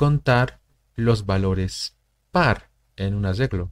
contar los valores par en un arreglo.